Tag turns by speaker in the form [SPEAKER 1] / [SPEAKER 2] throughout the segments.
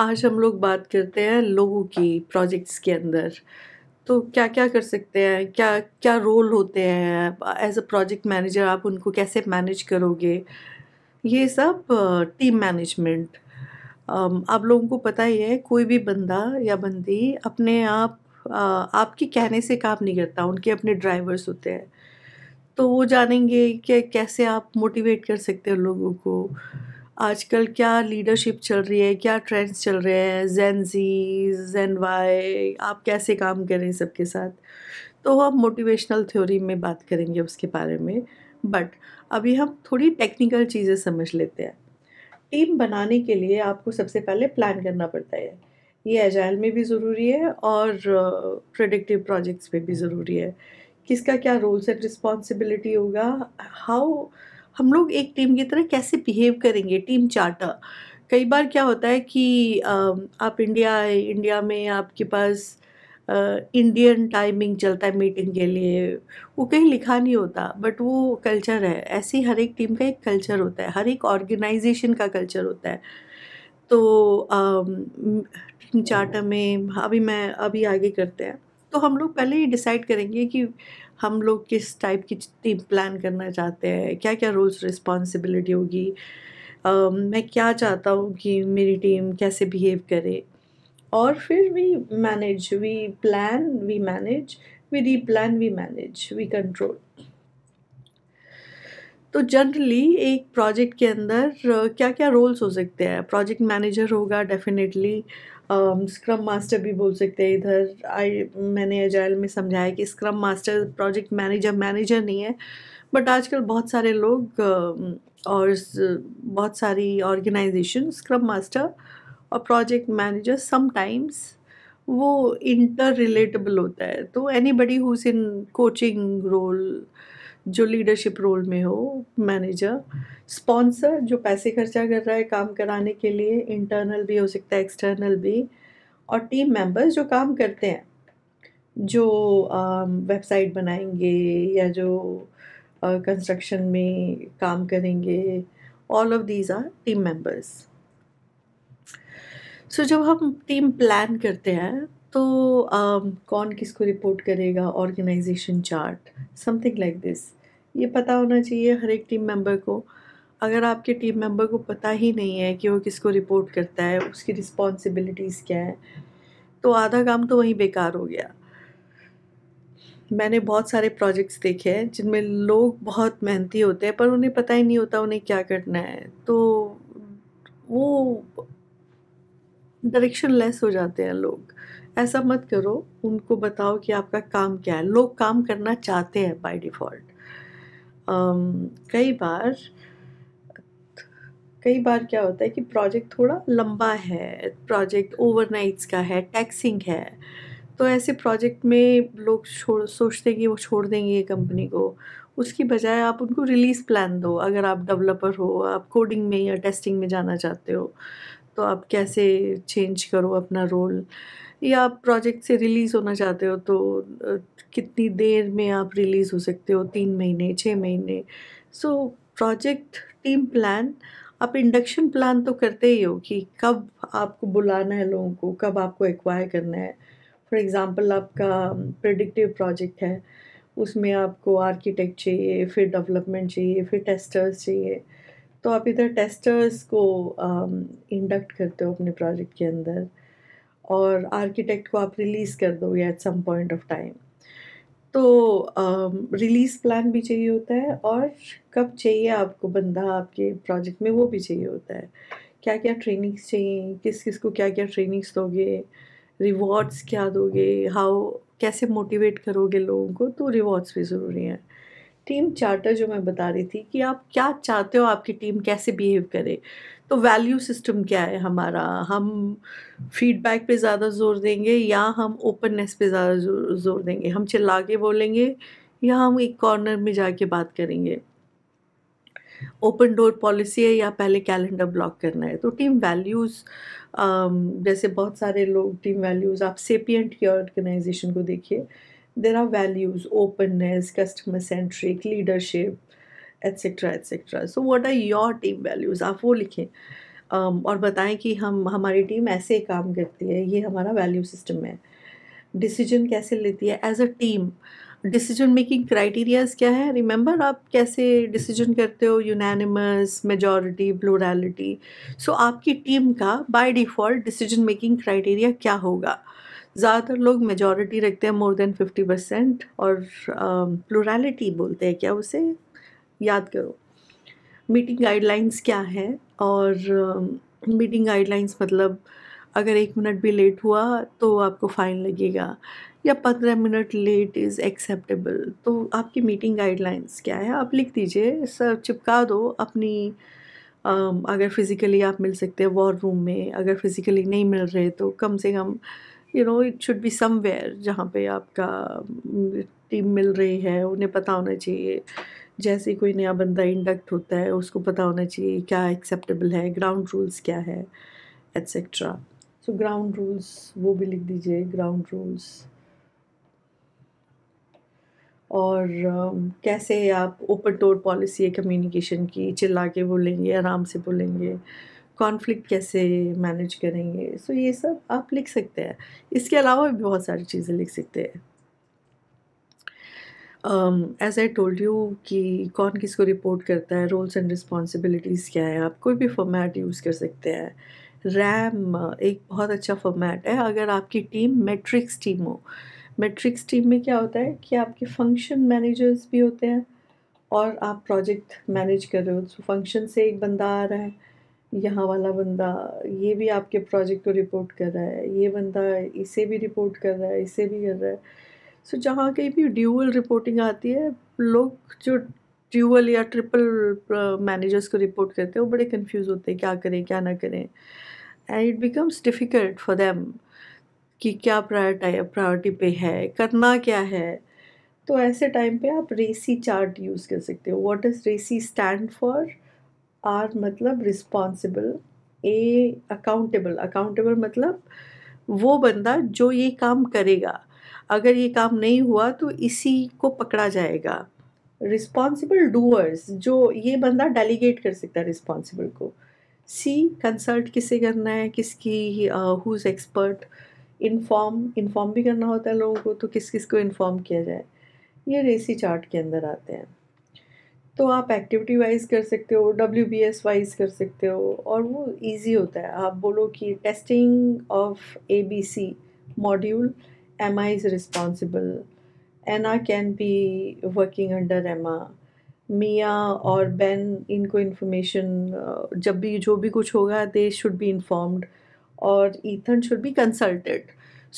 [SPEAKER 1] आज हम लोग बात करते हैं लोगों की प्रोजेक्ट्स के अंदर तो क्या क्या कर सकते हैं क्या क्या रोल होते हैं एज अ प्रोजेक्ट मैनेजर आप उनको कैसे मैनेज करोगे ये सब टीम uh, मैनेजमेंट um, आप लोगों को पता ही है कोई भी बंदा या बंदी अपने आप uh, आपके कहने से काम नहीं करता उनके अपने ड्राइवर्स होते हैं तो वो जानेंगे कि कैसे आप मोटिवेट कर सकते हैं लोगों को आजकल क्या लीडरशिप चल रही है क्या ट्रेंड्स चल रहे हैं जैन जी जैन वाई आप कैसे काम करें सबके साथ तो हम मोटिवेशनल थ्योरी में बात करेंगे उसके बारे में बट अभी हम थोड़ी टेक्निकल चीज़ें समझ लेते हैं टीम बनाने के लिए आपको सबसे पहले प्लान करना पड़ता है ये एजाइल में भी ज़रूरी है और प्रोडक्टिव प्रोजेक्ट्स में भी ज़रूरी है किसका क्या रोल्स एंड रिस्पॉन्सिबिलिटी होगा हाउ हम लोग एक टीम की तरह कैसे बिहेव करेंगे टीम चार्टर कई बार क्या होता है कि आप इंडिया इंडिया में आपके पास इंडियन टाइमिंग चलता है मीटिंग के लिए वो कहीं लिखा नहीं होता बट वो कल्चर है ऐसे हर एक टीम का एक कल्चर होता है हर एक ऑर्गेनाइजेशन का कल्चर होता है तो टीम चार्टर में अभी मैं अभी आगे करते हैं तो हम लोग पहले ही डिसाइड करेंगे कि हम लोग किस टाइप की टीम प्लान करना चाहते हैं क्या क्या रोल्स रिस्पॉन्सिबिलिटी होगी मैं क्या चाहता हूँ कि मेरी टीम कैसे बिहेव करे और फिर we manage we plan we manage we replan we manage we control तो जनरली एक प्रोजेक्ट के अंदर क्या क्या रोल्स हो सकते हैं प्रोजेक्ट मैनेजर होगा डेफिनेटली स्क्रम um, मास्टर भी बोल सकते हैं इधर आई मैंने एजाइल में समझाया कि scrum master project manager manager नहीं है बट आजकल बहुत सारे लोग um, और बहुत सारी ऑर्गेनाइजेशन स्क्रम मास्टर और प्रोजेक्ट मैनेजर समटाइम्स वो इंटर रिलेटेबल होता है तो anybody who's in coaching role जो लीडरशिप रोल में हो मैनेजर स्पॉन्सर जो पैसे खर्चा कर रहा है काम कराने के लिए इंटरनल भी हो सकता है एक्सटर्नल भी और टीम मेंबर्स जो काम करते हैं जो वेबसाइट um, बनाएंगे या जो कंस्ट्रक्शन uh, में काम करेंगे all of these are team members so जब हम टीम प्लान करते हैं तो uh, कौन किसको रिपोर्ट करेगा organisation chart something like this ये पता होना चाहिए हर एक टीम मेंबर को अगर आपके टीम मेंबर को पता ही नहीं है कि वो किसको रिपोर्ट करता है उसकी रिस्पॉन्सिबिलिटीज़ क्या है तो आधा काम तो वहीं बेकार हो गया मैंने बहुत सारे प्रोजेक्ट्स देखे हैं जिनमें लोग बहुत मेहनती होते हैं पर उन्हें पता ही नहीं होता उन्हें क्या करना है तो वो डायरेक्शन लेस हो जाते हैं लोग ऐसा मत करो उनको बताओ कि आपका काम क्या है लोग काम करना चाहते हैं बाय डिफ़ॉल्ट कई बार कई बार क्या होता है कि प्रोजेक्ट थोड़ा लंबा है प्रोजेक्ट ओवरनाइट्स का है टैक्सिंग है तो ऐसे प्रोजेक्ट में लोग छोड़ सोचते हैं कि वो छोड़ देंगे ये कंपनी को उसकी बजाय आप उनको रिलीज़ प्लान दो अगर आप डेवलपर हो आप कोडिंग में या टेस्टिंग में जाना चाहते हो तो आप कैसे चेंज करो अपना रोल या आप प्रोजेक्ट से रिलीज़ होना चाहते हो तो कितनी देर में आप रिलीज़ हो सकते हो तीन महीने छः महीने सो प्रोजेक्ट टीम प्लान आप इंडक्शन प्लान तो करते ही हो कि कब आपको बुलाना है लोगों को कब आपको एक्वायर करना है फॉर एग्ज़ाम्पल आपका प्रडिक्टिव प्रोजेक्ट है उसमें आपको आर्किटेक्ट चाहिए फिर डेवलपमेंट चाहिए फिर टेस्टर्स चाहिए तो आप इधर टेस्टर्स को इंडक्ट करते हो अपने प्रोजेक्ट के अंदर और आर्किटेक्ट को आप रिलीज़ कर दोगे at some point of time तो रिलीज़ um, प्लान भी चाहिए होता है और कब चाहिए आपको बंदा आपके प्रोजेक्ट में वो भी चाहिए होता है क्या क्या ट्रेनिंग्स चाहिए किस किस को क्या क्या ट्रेनिंग्स दोगे रिवॉर्ड्स क्या दोगे हाउ कैसे मोटिवेट करोगे लोगों को तो रिवॉर्ड्स भी ज़रूरी हैं टीम चार्टर जो मैं बता रही थी कि आप क्या चाहते हो आपकी टीम कैसे बिहेव करे तो वैल्यू सिस्टम क्या है हमारा हम फीडबैक पे ज़्यादा जोर देंगे या हम ओपननेस पे ज़्यादा जोर, देंगे हम चिल्ला के बोलेंगे या हम एक कॉर्नर में जाके बात करेंगे ओपन डोर पॉलिसी है या पहले कैलेंडर ब्लॉक करना है तो टीम वैल्यूज़ जैसे बहुत सारे लोग टीम वैल्यूज़ आप सेपियंट की ऑर्गेनाइजेशन को देखिए there are values openness customer centric leadership etcetera etcetera so what are your team values आप वो लिखें um, और बताएं कि हम हमारी टीम ऐसे काम करती है ये हमारा वैल्यू सिस्टम है डिसीजन कैसे लेती है as a team decision making criterias क्या है रिमेंबर आप कैसे डिसीजन करते हो यूनानिमस मेजॉरिटी प्लोरालिटी सो आपकी टीम का by default decision making criteria क्या होगा ज़्यादातर लोग मेजॉरिटी रखते हैं मोर देन फिफ्टी परसेंट और uh, बोलते हैं क्या उसे याद करो मीटिंग गाइडलाइंस क्या है और मीटिंग गाइडलाइंस मतलब अगर एक मिनट भी लेट हुआ तो आपको फ़ाइन लगेगा या पंद्रह मिनट लेट इज़ एक्सेप्टेबल तो आपकी मीटिंग गाइडलाइंस क्या है आप लिख दीजिए सर चिपका दो अपनी अगर फिज़िकली आप मिल सकते हैं वॉर रूम में अगर फिज़िकली नहीं मिल रहे तो कम से कम you know it should be somewhere जहाँ पे आपका टीम मिल रही है उन्हें पता होना चाहिए जैसे कोई नया बंदा इंडक्ट होता है उसको पता होना चाहिए क्या एक्सेप्टेबल है ग्राउंड रूल्स क्या है एट्सेट्रा सो ग्राउंड रूल्स वो भी लिख दीजिए ग्राउंड रूल्स और uh, कैसे आप ओपन डोर पॉलिसी है कम्युनिकेशन की चिल्ला के बोलेंगे आराम से बोलेंगे कॉन्फ्लिक्ट कैसे मैनेज करेंगे सो so, ये सब आप लिख सकते हैं इसके अलावा भी बहुत सारी चीज़ें लिख सकते हैं एज आई टोल्ड यू कि कौन किसको रिपोर्ट करता है रोल्स एंड रिस्पॉन्सिबिलिटीज़ क्या है आप कोई भी फॉर्मेट यूज़ कर सकते हैं रैम एक बहुत अच्छा फॉर्मेट है अगर आपकी टीम मैट्रिक्स टीम हो मैट्रिक्स टीम में क्या होता है कि आपके फंक्शन मैनेजर्स भी होते हैं और आप प्रोजेक्ट मैनेज कर रहे हो तो फंक्शन से एक बंदा आ रहा है यहाँ वाला बंदा ये भी आपके प्रोजेक्ट को रिपोर्ट कर रहा है ये बंदा इसे भी रिपोर्ट कर रहा है इसे भी कर रहा है सो so, जहाँ कहीं भी ड्यूअल रिपोर्टिंग आती है लोग जो ड्यूअल या ट्रिपल मैनेजर्स uh, को रिपोर्ट करते हैं वो बड़े कंफ्यूज होते हैं क्या करें क्या ना करें and it becomes difficult for them कि क्या प्रायोरिटी प्रायोरिटी पे है करना क्या है तो ऐसे टाइम पे आप रेसी चार्ट यूज़ कर सकते हो what is RACI stand for R मतलब रिस्पॉन्सिबल ए अकाउंटेबल अकाउंटेबल मतलब वो बंदा जो ये काम करेगा अगर ये काम नहीं हुआ तो इसी को पकड़ा जाएगा रिस्पॉन्सिबल डूअर्स जो ये बंदा डेलीगेट कर सकता है रिस्पॉन्सिबल को सी कंसल्ट किसे करना है किसकी who is expert inform inform भी करना होता है लोगों को तो किस किस को इन्फॉर्म किया जाए ये रेसी चार्ट के अंदर आते हैं तो आप एक्टिविटी वाइज कर सकते हो डब्ल्यू बी एस वाइज कर सकते हो और वो इजी होता है आप बोलो कि testing of A B C module Emma is responsible. Anna can be working under Emma. Mia और बेन इनको इन्फॉर्मेशन uh, जब भी जो भी कुछ होगा दे शुड बी इन्फॉर्म्ड और Ethan should be consulted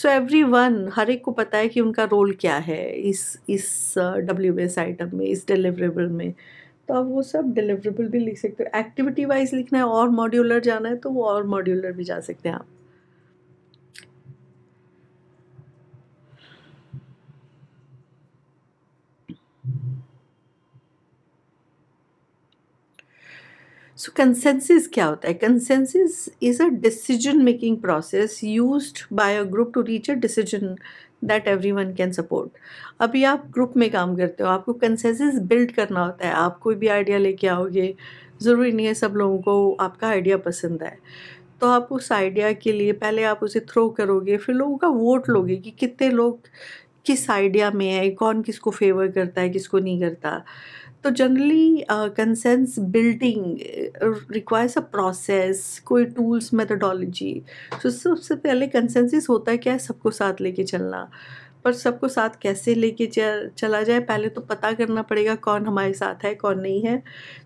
[SPEAKER 1] so everyone हर एक को पता है कि उनका रोल क्या है इस इस डब्ल्यू एस आइटम में इस डिलीवरेबल में तो आप वो सब डिलीवरेबल भी लिख सकते हो एक्टिविटी वाइज लिखना है और मॉड्यूलर जाना है तो वो और मॉड्यूलर भी जा सकते हैं आप सो कंसेंसिस क्या होता है consensus is a decision making process use by a group to reach a decision that everyone can support अभी आप ग्रुप में काम करते हो आपको कंसेंसिस बिल्ड करना होता है आप कोई भी आइडिया लेके आओगे ज़रूरी नहीं है सब लोगों को आपका आइडिया पसंद आए तो आप उस आइडिया के लिए पहले आप उसे थ्रो करोगे फिर लोगों का वोट लोगे कि कितने लोग किस आइडिया में है कौन किसको फेवर करता है किसको नहीं करता तो generally consensus building requires a process कोई टूल्स मेथडोलॉजी तो सबसे पहले कंसेंसिस होता है क्या है सबको साथ लेके चलना पर सबको साथ कैसे लेके चला जाए पहले तो पता करना पड़ेगा कौन हमारे साथ है कौन नहीं है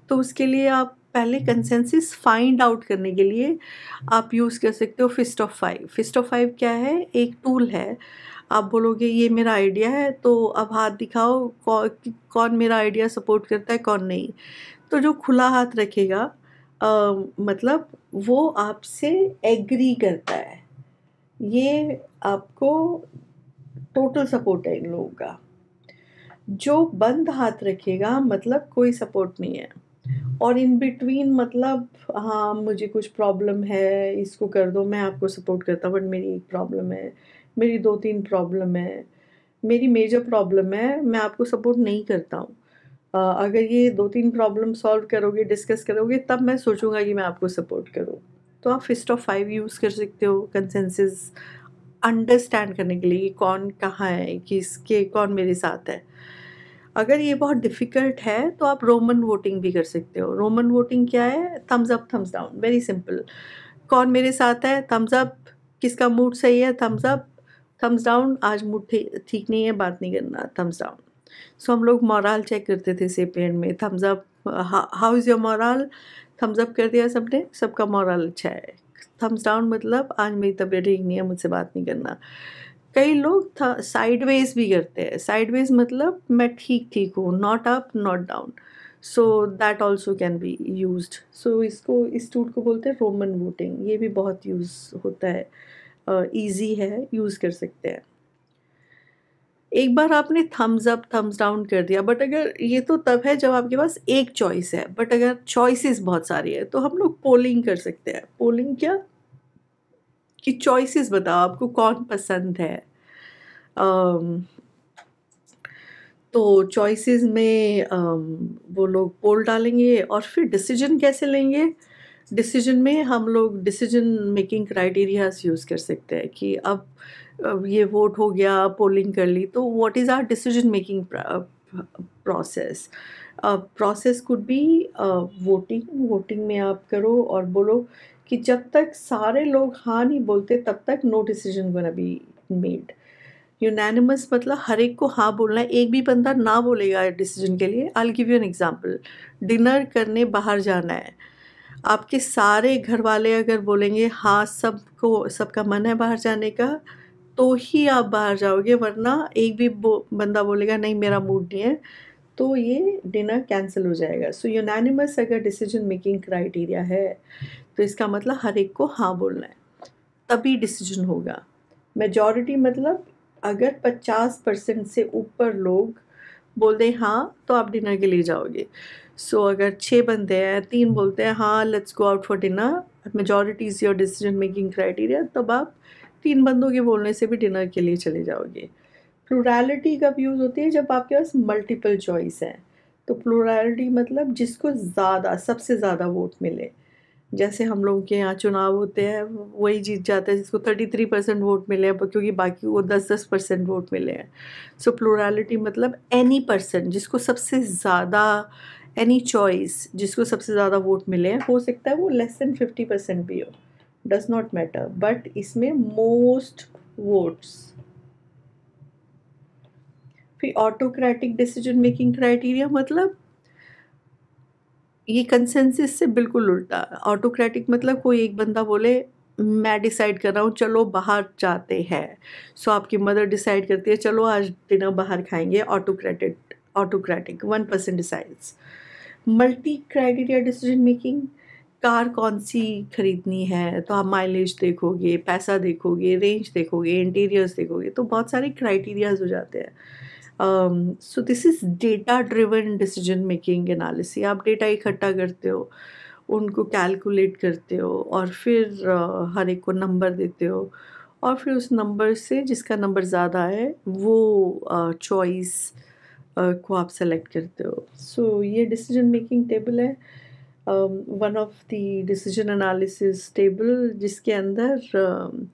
[SPEAKER 1] तो उसके लिए आप पहले कंसेंसिस फाइंड आउट करने के लिए आप यूज़ कर सकते हो fist of five fist of five क्या है एक टूल है आप बोलोगे ये मेरा आइडिया है तो अब हाथ दिखाओ कौ, कौन मेरा आइडिया सपोर्ट करता है कौन नहीं तो जो खुला हाथ रखेगा आ, मतलब वो आपसे एग्री करता है ये आपको टोटल सपोर्ट है इन लोगों का जो बंद हाथ रखेगा मतलब कोई सपोर्ट नहीं है और इन बिटवीन मतलब हाँ मुझे कुछ प्रॉब्लम है इसको कर दो मैं आपको सपोर्ट करता हूँ बट मेरी एक प्रॉब्लम है मेरी दो तीन प्रॉब्लम है मेरी मेजर प्रॉब्लम है मैं आपको सपोर्ट नहीं करता हूँ अगर ये दो तीन प्रॉब्लम सॉल्व करोगे डिस्कस करोगे तब मैं सोचूंगा कि मैं आपको सपोर्ट करूँ तो आप फिस्ट ऑफ फाइव यूज़ कर सकते हो कंसेंसिस अंडरस्टैंड करने के लिए कि कौन कहाँ है किसके कौन मेरे साथ है अगर ये बहुत डिफ़िकल्ट है तो आप रोमन वोटिंग भी कर सकते हो रोमन वोटिंग क्या है thumbs up thumbs down very simple कौन मेरे साथ है थम्स अप किसका मूड सही है थम्स अप थम्स डाउन आज मूड ठीक नहीं है बात नहीं करना थम्स डाउन सो हम लोग मॉरल चेक करते थे पेड़ में thumbs up how is your morale thumbs up कर दिया सबने सबका मॉरल अच्छा है थम्स डाउन मतलब आज मेरी तबीयत ठीक नहीं है मुझसे बात नहीं करना कई लोग साइडवेज भी करते हैं साइडवेज मतलब मैं ठीक ठीक हूँ not up not down so that also can be use so इसको इस टूट को बोलते हैं रोमन वोटिंग ये भी बहुत यूज़ होता है ईजी है यूज़ कर सकते हैं एक बार आपने थम्स अप थम्स डाउन कर दिया बट अगर ये तो तब है जब आपके पास एक चॉइस है बट अगर चॉइसेस बहुत सारी है तो हम लोग पोलिंग कर सकते हैं पोलिंग क्या कि चॉइसेस बताओ आपको कौन पसंद है um, तो चॉइसेस में um, वो लोग पोल डालेंगे और फिर डिसीजन कैसे लेंगे डिसीजन में हम लोग डिसीजन मेकिंग क्राइटेरियाज यूज़ कर सकते हैं कि अब, ये वोट हो गया पोलिंग कर ली तो what is are decision making process process could be voting voting में आप करो और बोलो कि जब तक सारे लोग हाँ नहीं बोलते तब तक no decision one be made unanimous मतलब हर एक को हाँ बोलना है एक भी बंदा ना बोलेगा डिसीजन के लिए I give you an example dinner करने बाहर जाना है आपके सारे घर वाले अगर बोलेंगे हाँ सबको सबका मन है बाहर जाने का तो ही आप बाहर जाओगे वरना एक भी बो, बंदा बोलेगा नहीं मेरा मूड नहीं है तो ये डिनर कैंसिल हो जाएगा सो so, यूनानिमस अगर डिसीजन मेकिंग क्राइटेरिया है तो इसका मतलब हर एक को हाँ बोलना है तभी डिसीजन होगा मेजॉरिटी मतलब अगर 50 परसेंट से ऊपर लोग बोल दें हाँ तो आप डिनर के लिए जाओगे सो so, अगर छः बंदे हैं तीन बोलते हैं हाँ let's go out for dinner majority is your decision making criteria तब आप तीन बंदों के बोलने से भी डिनर के लिए चले जाओगे प्लूरैलिटी कब यूज़ होती है जब आपके पास मल्टीपल चॉइस हैं तो प्लोरालिटी मतलब जिसको ज़्यादा सबसे ज़्यादा वोट मिले जैसे हम लोगों के यहाँ चुनाव होते हैं वही जीत जाता है जिसको थर्टी थ्री परसेंट वोट मिले हैं क्योंकि बाकी को दस दस परसेंट वोट मिले हैं सो प्लोरालिटी मतलब एनी पर्सन जिसको सबसे ज़्यादा एनी चॉइस जिसको सबसे ज़्यादा वोट मिले हैं हो सकता है वो लेस दैन फिफ्टी परसेंट भी हो डज नॉट मैटर बट इसमें मोस्ट वोट्स फिर ऑटोक्रेटिक डिसीजन मेकिंग क्राइटेरिया मतलब ये कंसेंसिस से बिल्कुल उल्टा ऑटोक्रेटिक मतलब कोई एक बंदा बोले मैं डिसाइड कर रहा हूँ चलो बाहर जाते हैं सो आपकी मदर डिसाइड करती है चलो आज डिनर बाहर खाएंगे autocratic autocratic one person decides multi criteria decision making car कौन सी खरीदनी है तो आप माइलेज देखोगे पैसा देखोगे रेंज देखोगे इंटीरियर्स देखोगे तो बहुत सारे क्राइटेरियाज हो जाते हैं um, so this is data driven decision making analysis आप डेटा इकट्ठा करते हो उनको कैलकुलेट करते हो और फिर uh, हर एक को नंबर देते हो और फिर उस नंबर से जिसका नंबर ज़्यादा है वो चॉइस uh, uh, को आप सेलेक्ट करते हो सो so, ये डिसीजन मेकिंग टेबल है one of the decision analysis table जिसके अंदर uh,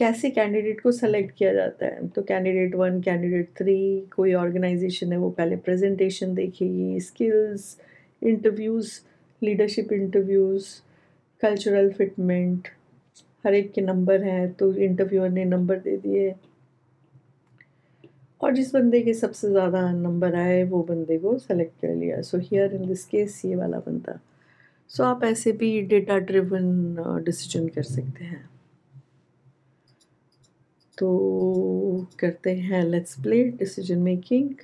[SPEAKER 1] कैसे कैंडिडेट को सेलेक्ट किया जाता है तो कैंडिडेट वन कैंडिडेट थ्री कोई ऑर्गेनाइजेशन है वो पहले प्रेजेंटेशन देखेगी skills interviews leadership interviews cultural fitment हर एक के नंबर हैं तो इंटरव्यूअर ने नंबर दे दिए और जिस बंदे के सबसे ज़्यादा नंबर आए वो बंदे को सेलेक्ट कर लिया so here in this case ये वाला बंदा सो so, आप ऐसे भी डेटा ड्रिवन डिसीजन कर सकते हैं तो करते हैं लेट्स प्ले डिसीजन मेकिंग